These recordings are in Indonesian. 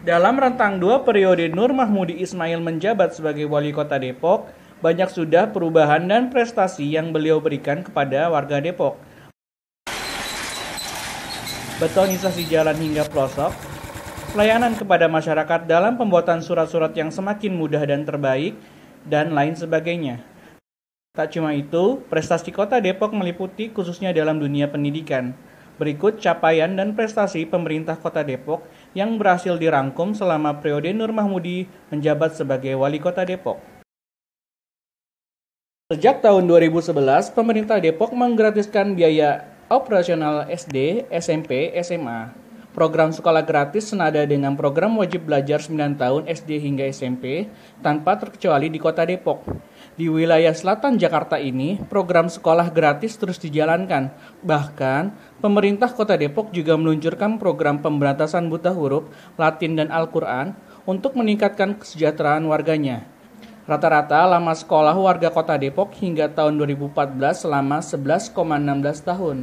Dalam rentang dua periode Nur Mahmudi Ismail menjabat sebagai wali kota Depok, banyak sudah perubahan dan prestasi yang beliau berikan kepada warga Depok. Betonisasi jalan hingga pelosok, pelayanan kepada masyarakat dalam pembuatan surat-surat yang semakin mudah dan terbaik, dan lain sebagainya. Tak cuma itu, prestasi kota Depok meliputi khususnya dalam dunia pendidikan. Berikut capaian dan prestasi pemerintah Kota Depok yang berhasil dirangkum selama periode Nur Mahmudi menjabat sebagai Wali Kota Depok. Sejak tahun 2011, pemerintah Depok menggratiskan biaya operasional SD, SMP, SMA. Program sekolah gratis senada dengan program wajib belajar 9 tahun SD hingga SMP tanpa terkecuali di Kota Depok. Di wilayah selatan Jakarta ini, program sekolah gratis terus dijalankan. Bahkan, pemerintah Kota Depok juga meluncurkan program pemberantasan buta huruf, Latin dan Al-Qur'an untuk meningkatkan kesejahteraan warganya. Rata-rata lama sekolah warga Kota Depok hingga tahun 2014 selama 11,16 tahun.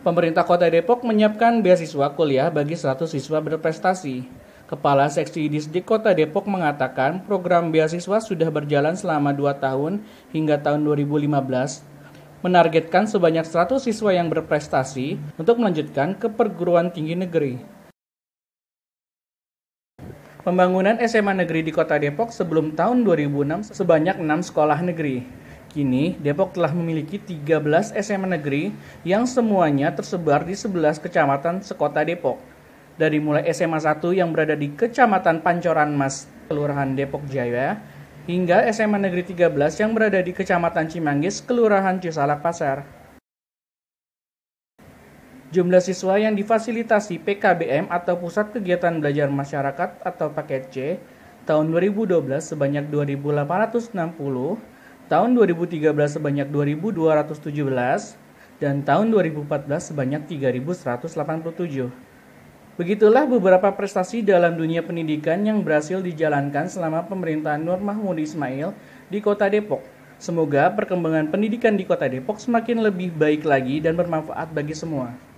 Pemerintah Kota Depok menyiapkan beasiswa kuliah bagi 100 siswa berprestasi. Kepala Seksi Disdik Kota Depok mengatakan program beasiswa sudah berjalan selama 2 tahun hingga tahun 2015, menargetkan sebanyak 100 siswa yang berprestasi untuk melanjutkan ke perguruan tinggi negeri. Pembangunan SMA negeri di Kota Depok sebelum tahun 2006 sebanyak 6 sekolah negeri. Kini, Depok telah memiliki 13 SMA negeri yang semuanya tersebar di 11 kecamatan sekota Depok. Dari mulai SMA 1 yang berada di Kecamatan Pancoran Mas, Kelurahan Depok Jaya, hingga SMA Negeri 13 yang berada di Kecamatan Cimanggis, Kelurahan Cisalak Pasar. Jumlah siswa yang difasilitasi PKBM atau Pusat Kegiatan Belajar Masyarakat atau paket C tahun 2012 sebanyak 2860 tahun 2013 sebanyak 2.217, dan tahun 2014 sebanyak 3.187. Begitulah beberapa prestasi dalam dunia pendidikan yang berhasil dijalankan selama pemerintahan Nur Mahmud Ismail di Kota Depok. Semoga perkembangan pendidikan di Kota Depok semakin lebih baik lagi dan bermanfaat bagi semua.